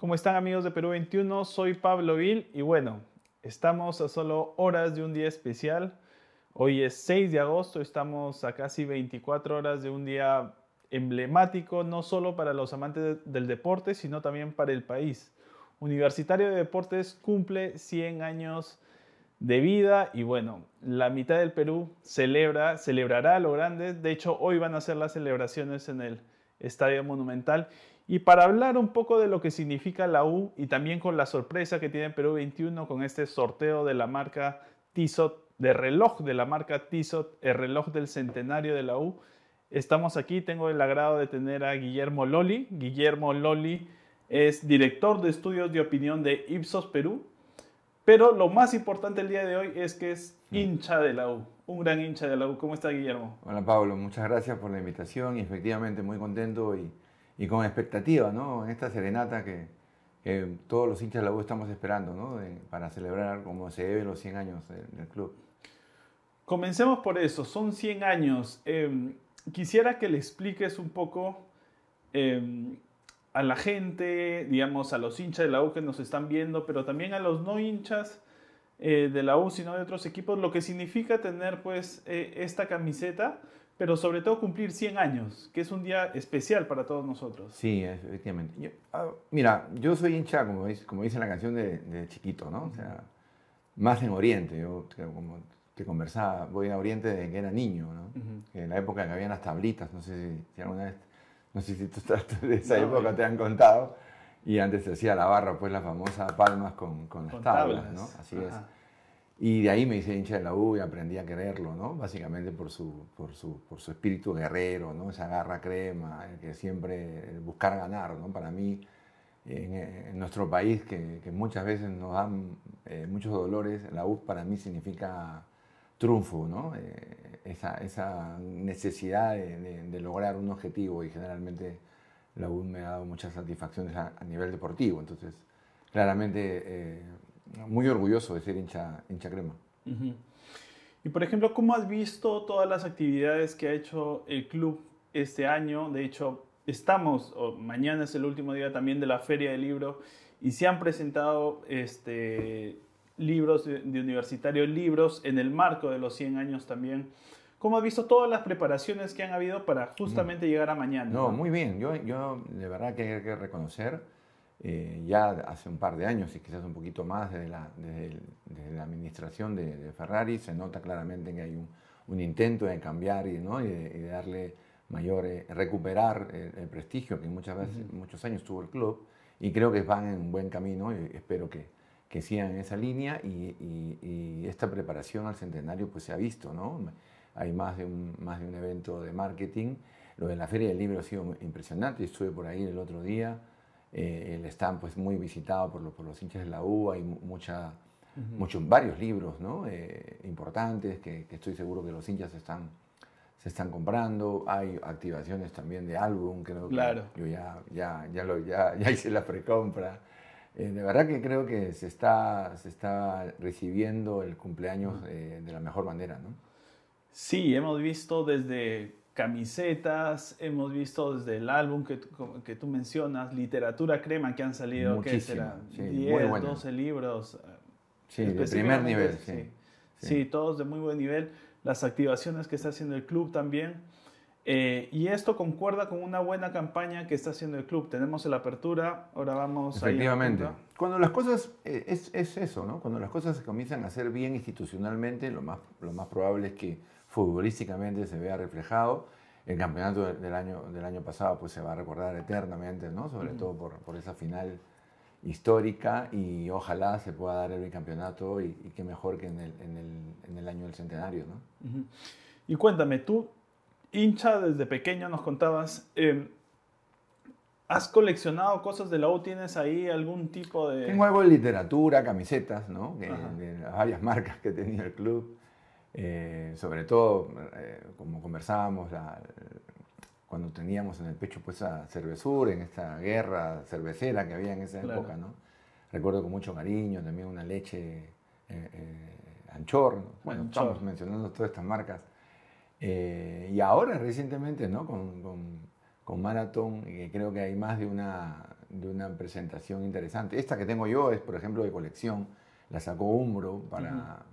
¿Cómo están amigos de Perú 21? Soy Pablo Vil y bueno, estamos a solo horas de un día especial. Hoy es 6 de agosto, estamos a casi 24 horas de un día emblemático, no solo para los amantes del deporte, sino también para el país. Universitario de Deportes cumple 100 años de vida y bueno, la mitad del Perú celebra, celebrará lo grande. De hecho, hoy van a ser las celebraciones en el Estadio Monumental. Y para hablar un poco de lo que significa la U y también con la sorpresa que tiene Perú 21 con este sorteo de la marca Tissot, de reloj de la marca Tissot, el reloj del centenario de la U, estamos aquí. Tengo el agrado de tener a Guillermo Loli. Guillermo Loli es director de estudios de opinión de Ipsos Perú. Pero lo más importante el día de hoy es que es mm. hincha de la U un gran hincha de la U. ¿Cómo está Guillermo? Hola Pablo, muchas gracias por la invitación y efectivamente muy contento y, con expectativa, ¿no? En esta serenata que, todos los hinchas de la U estamos esperando, ¿no? para celebrar como se deben los 100 años del, club. Comencemos por eso, son 100 años. Em, quisiera que le expliques un poco em, a la gente, digamos, a los hinchas de la U que nos están viendo, pero también a los no hinchas eh, de la U, sino de otros equipos, lo que significa tener pues eh, esta camiseta, pero sobre todo cumplir 100 años, que es un día especial para todos nosotros. Sí, efectivamente. Ah, mira, yo soy hincha, como, dice, como dice la canción de, chiquito, ¿no? O sea, más en Oriente, yo como te conversaba, voy a Oriente desde que era niño, ¿no? En la época que habían las tablitas, no sé si, alguna vez, no sé si tú estás de esa época, te han contado y antes se hacía la barra, pues la famosa palmas con, con las tablas, ¿no? Así es. Y de ahí me hice hincha de la U y aprendí a quererlo, ¿no? Básicamente por su, por su, por su espíritu guerrero, ¿no? Esa garra crema, el que siempre buscar ganar, ¿no? Para mí, en, nuestro país, que, muchas veces nos dan eh, muchos dolores, la U para mí significa triunfo, ¿no? Eh, esa, esa, necesidad de, de lograr un objetivo y generalmente la UN me ha dado muchas satisfacciones a, nivel deportivo. Entonces, claramente, eh, muy orgulloso de ser hincha, hincha crema. Y por ejemplo, ¿cómo has visto todas las actividades que ha hecho el club este año? De hecho, estamos, o mañana es el último día también de la Feria del Libro, y se han presentado este, libros de, de universitarios, libros en el marco de los 100 años también ¿Cómo has visto todas las preparaciones que han habido para justamente llegar a mañana? No, muy bien. Yo, yo de verdad que hay que reconocer, eh, ya hace un par de años y quizás un poquito más desde la, la administración de, Ferrari, se nota claramente que hay un, intento de cambiar y, ¿no? y, de, darle mayor, eh, recuperar el, prestigio que muchas veces, muchos años tuvo el club. Y creo que van en un buen camino y espero que, que sigan en esa línea y, y, esta preparación al centenario pues se ha visto, ¿no? hay más de un, más de un evento de marketing. Lo de la Feria del Libro ha sido impresionante, estuve por ahí el otro día. Eh, el stand pues muy visitado por, los, por los hinchas de la U, hay mucha, varios libros ¿no? Eh, importantes que, estoy seguro que los hinchas están, se están comprando, hay activaciones también de álbum, creo que yo ya, ya, ya, lo, ya, hice la precompra. Eh, de verdad que creo que se está, se está recibiendo el cumpleaños de la mejor manera. ¿no? Sí, hemos visto desde camisetas, hemos visto desde el álbum que, que tú mencionas, literatura crema que han salido, 10, 12 libros. Eh, sí, de primer nivel, sí, sí. todos de muy buen nivel. Las activaciones que está haciendo el club también. Eh, y esto concuerda con una buena campaña que está haciendo el club. Tenemos la apertura, ahora vamos Efectivamente. Cuando las cosas, eh, es, es, eso, ¿no? Cuando las cosas se comienzan a hacer bien institucionalmente, lo más, lo más probable es que futbolísticamente se vea reflejado. El campeonato del año, del año pasado pues, se va a recordar eternamente, ¿no? sobre todo por, por, esa final histórica y ojalá se pueda dar el campeonato y, y qué mejor que en el, en, el, en el, año del centenario. ¿no? Y cuéntame, tú, hincha desde pequeño nos contabas, em, ¿has coleccionado cosas de la U? ¿Tienes ahí algún tipo de...? Tengo algo de literatura, camisetas, ¿no? de varias marcas que tenía el club. Eh, sobre todo, eh, como conversábamos, cuando teníamos en el pecho pues a Cervesur, en esta guerra cervecera que había en esa época, ¿no? Recuerdo con mucho cariño también una leche eh, Anchor, bueno, estamos mencionando todas estas marcas. y ahora recientemente, ¿no? Con, con, Marathon, creo que hay más de una, de una presentación interesante. Esta que tengo yo es, por ejemplo, de colección, la sacó Umbro para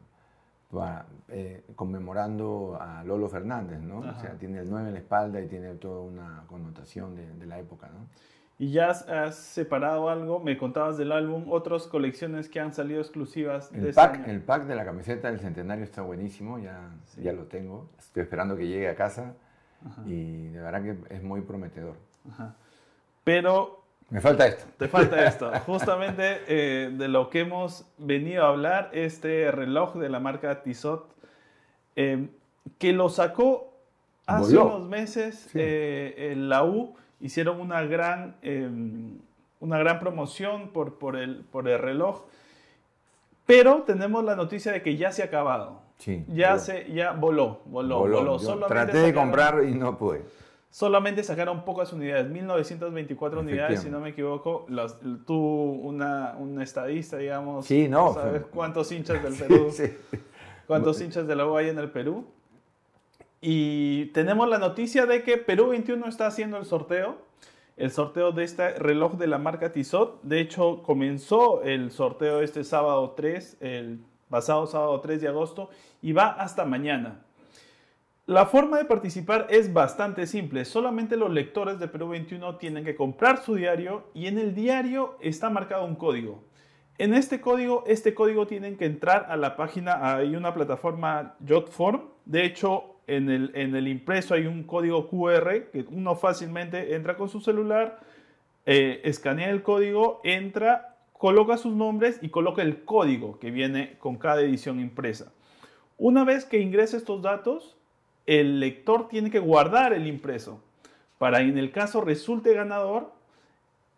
para, eh, conmemorando a Lolo Fernández, ¿no? O sea, tiene el 9 en la espalda y tiene toda una connotación de, la época, ¿no? ¿Y ya has separado algo? Me contabas del álbum, otras colecciones que han salido exclusivas el pack, El pack de la camiseta del centenario está buenísimo, ya, ya lo tengo. Estoy esperando que llegue a casa y de verdad que es muy prometedor. Pero me falta esto. Te falta esto. Justamente eh, de lo que hemos venido a hablar, este reloj de la marca Tissot, em, que lo sacó hace unos meses eh, en la U, hicieron una gran, em, una gran promoción por, por, el, por el reloj, pero tenemos la noticia de que ya se ha acabado. Sí, ya, voló. Se, ya voló, voló, traté de comprar y no pude solamente sacaron pocas unidades, 1924 unidades, si no me equivoco. tú, una, un estadista, digamos, ¿sabes cuántos hinchas del Perú? ¿Cuántos hinchas de la hay en el Perú? Y tenemos la noticia de que Perú 21 está haciendo el sorteo. El sorteo de este reloj de la marca Tissot. De hecho, comenzó el sorteo este sábado 3, el pasado sábado 3 de agosto, y va hasta mañana. La forma de participar es bastante simple, solamente los lectores de Perú 21 tienen que comprar su diario y en el diario está marcado un código. En este código, este código tienen que entrar a la página, hay una plataforma Jotform, de hecho en el, impreso hay un código QR que uno fácilmente entra con su celular, eh, escanea el código, entra, coloca sus nombres y coloca el código que viene con cada edición impresa. Una vez que ingrese estos datos, el lector tiene que guardar el impreso para en el caso resulte ganador,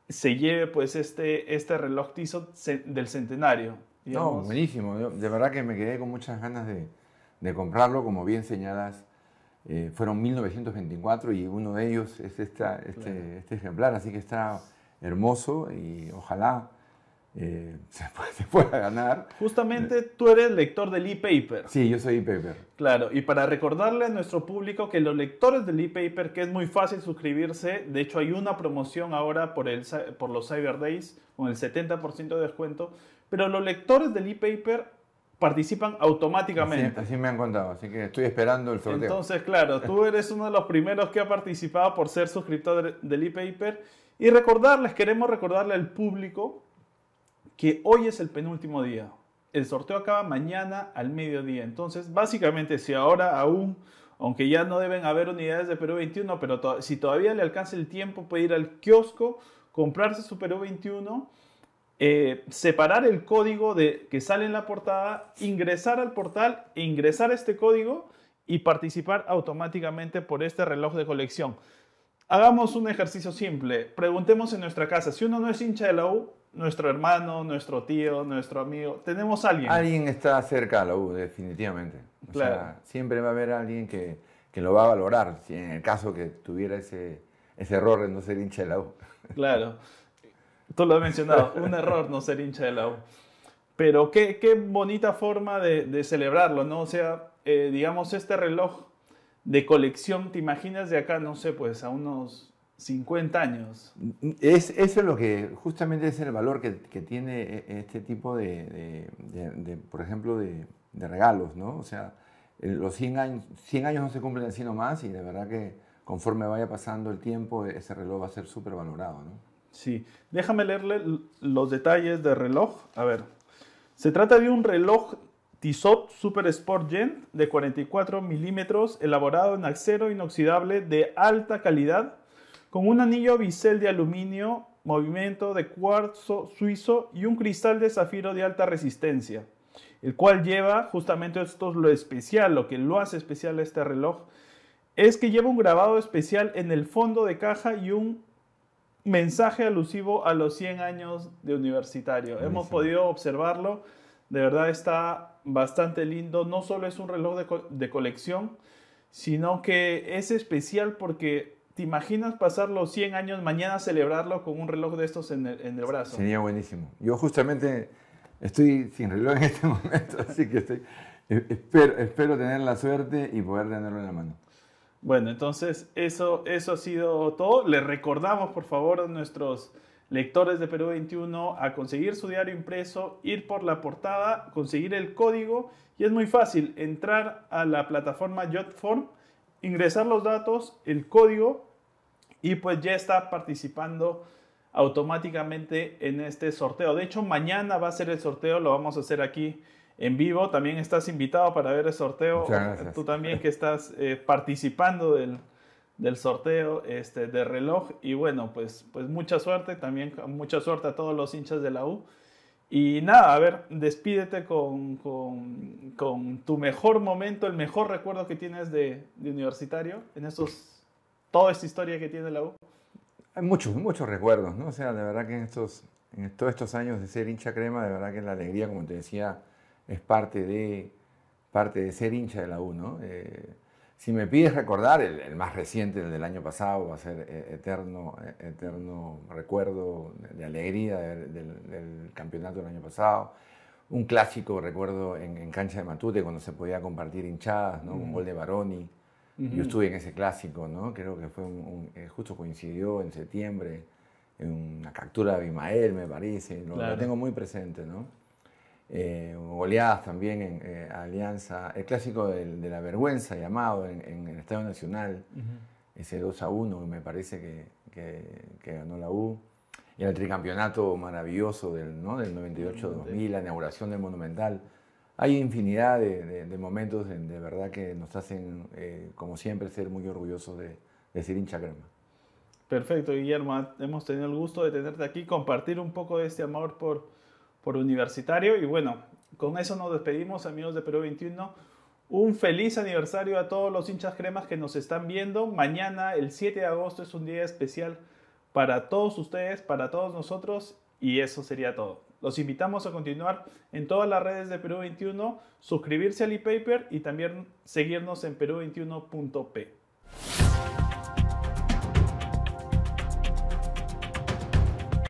se lleve pues este, este reloj Tissot del centenario. No, buenísimo. de verdad que me quedé con muchas ganas de, comprarlo, como bien señalas. Eh, fueron 1924 y uno de ellos es esta, este, este ejemplar, así que está hermoso y ojalá eh, se, puede, pueda ganar. Justamente eh, tú eres lector del ePaper Sí, yo soy e-paper. Claro, y para recordarle a nuestro público que los lectores del e que es muy fácil suscribirse, de hecho hay una promoción ahora por, el, por los Cyber Days con el 70% de descuento, pero los lectores del e participan automáticamente. Así, así, me han contado, así que estoy esperando el sorteo. Entonces, claro, tú eres uno de los primeros que ha participado por ser suscriptor del e Y recordarles, queremos recordarle al público que hoy es el penúltimo día. El sorteo acaba mañana al mediodía. Entonces, básicamente, si ahora aún, aunque ya no deben haber unidades de Perú 21, pero si todavía le alcanza el tiempo, puede ir al kiosco, comprarse su Perú 21. Eh, separar el código de, que sale en la portada, ingresar al portal e ingresar este código y participar automáticamente por este reloj de colección. Hagamos un ejercicio simple. Preguntemos en nuestra casa, si uno no es hincha de la nuestro hermano, nuestro tío, nuestro amigo. Tenemos a alguien. Alguien está cerca a la U, definitivamente. O claro. sea, siempre va a haber alguien que, que, lo va a valorar, en el caso que tuviera ese, ese error de no ser hincha de la U. Claro. Tú lo has mencionado, un error no ser hincha de la U. Pero qué, qué bonita forma de, celebrarlo, ¿no? O sea, eh, digamos, este reloj de colección, ¿te imaginas de acá, no sé, pues a unos 50 años. Es, eso es lo que, justamente es el valor que, tiene e, este tipo de, por ejemplo, de, regalos, ¿no? O sea, los 100 años, 100 años no se cumplen así nomás y de verdad que conforme vaya pasando el tiempo, ese reloj va a ser súper valorado, ¿no? Sí, déjame leerle los detalles del reloj. A ver, se trata de un reloj Tissot Super Sport Gen de 44 milímetros, elaborado en acero inoxidable de alta calidad con un anillo bisel de aluminio, movimiento de cuarzo suizo y un cristal de zafiro de alta resistencia, el cual lleva, justamente esto es lo especial, lo que lo hace especial a este reloj, es que lleva un grabado especial en el fondo de caja y un mensaje alusivo a los 100 años de universitario. Hemos podido observarlo, de verdad está bastante lindo, no solo es un reloj de, de colección, sino que es especial porque ¿Te imaginas pasar los 100 años mañana celebrarlo con un reloj de estos en el, brazo? Sería buenísimo. Yo justamente estoy sin reloj en este momento, así que e, espero, tener la suerte y poder tenerlo en la mano. Bueno, entonces eso, eso ha sido todo. Les recordamos, por favor, a nuestros lectores de Perú 21 a conseguir su diario impreso, ir por la portada, conseguir el código y es muy fácil entrar a la plataforma Jotform, ingresar los datos, el código y pues ya está participando automáticamente en este sorteo. De hecho, mañana va a ser el sorteo, lo vamos a hacer aquí en vivo. También estás invitado para ver el sorteo. Tú también que estás eh, participando del, sorteo este, de reloj. Y bueno, pues, pues mucha suerte, también mucha suerte a todos los hinchas de la U. Y nada, a ver, despídete con, tu mejor momento, el mejor recuerdo que tienes de, de universitario en estos toda esta historia que tiene la U? Hay muchos, muchos recuerdos, ¿no? O sea, de verdad que en, estos, en todos estos años de ser hincha crema, de verdad que la alegría, como te decía, es parte de, parte de ser hincha de la U, ¿no? Eh, si me pides recordar, el, más reciente, el del año pasado, va a ser eh, eterno, eh, eterno recuerdo de alegría del, campeonato del año pasado. Un clásico, recuerdo, en, cancha de Matute, cuando se podía compartir hinchadas, ¿no? Un mm. gol de Baroni, yo estuve en ese clásico, ¿no? Creo que fue un, eh, justo coincidió en septiembre, en una captura de Abimael, me parece, lo, tengo muy presente, ¿no? Eh, goleadas también en eh, Alianza, el clásico de, la vergüenza llamado en, el Estadio Nacional, ese 2 a 1 me parece que, que, ganó la U. Y el tricampeonato maravilloso del, ¿no? del 98-2000, la inauguración del Monumental, hay infinidad de, momentos de verdad que nos hacen, eh, como siempre, ser muy orgullosos de, ser hincha crema. Perfecto, Guillermo. Hemos tenido el gusto de tenerte aquí, compartir un poco de este amor por, por universitario. Y bueno, con eso nos despedimos, amigos de Perú 21. Un feliz aniversario a todos los hinchas cremas que nos están viendo. Mañana, el 7 de agosto, es un día especial para todos ustedes, para todos nosotros. Y eso sería todo. Los invitamos a continuar en todas las redes de Perú 21, suscribirse al e-paper y también seguirnos en perú21.p.